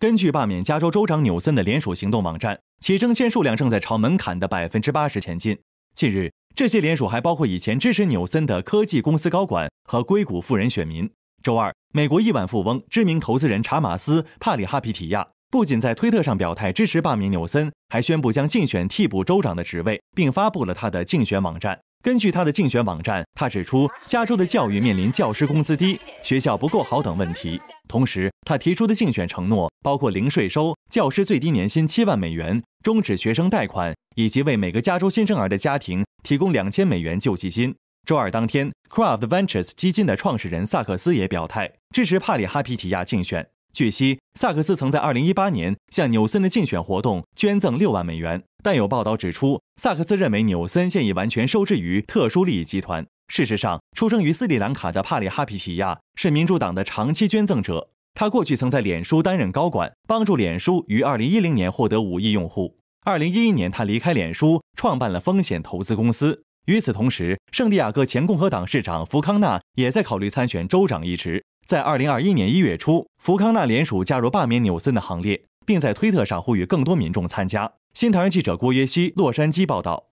根据罢免加州州长纽森的联署行动网站，其征签数量正在朝门槛的百分之八十前进。近日，这些联署还包括以前支持纽森的科技公司高管和硅谷富人选民。周二，美国亿万富翁、知名投资人查马斯·帕里哈皮提亚不仅在推特上表态支持罢免纽森，还宣布将竞选替补州长的职位，并发布了他的竞选网站。根据他的竞选网站，他指出，加州的教育面临教师工资低、学校不够好等问题。同时，他提出的竞选承诺包括零税收、教师最低年薪七万美元、终止学生贷款，以及为每个加州新生儿的家庭提供两千美元救济金。周二当天，Craft Ventures 基金的创始人萨克斯也表态支持帕里哈皮提亚竞选。据悉，萨克斯曾在2018年向纽森的竞选活动捐赠6万美元，但有报道指出，萨克斯认为纽森现已完全受制于特殊利益集团。事实上，出生于斯里兰卡的帕里哈皮提亚是民主党的长期捐赠者。他过去曾在脸书担任高管，帮助脸书于2010年获得5亿用户。2011年，他离开脸书，创办了风险投资公司。与此同时，圣地亚哥前共和党市长福康纳也在考虑参选州长一职。在二零二一年一月初，福康纳联署加入罢免纽森的行列，并在推特上呼吁更多民众参加。新唐人记者郭约西，洛杉矶报道。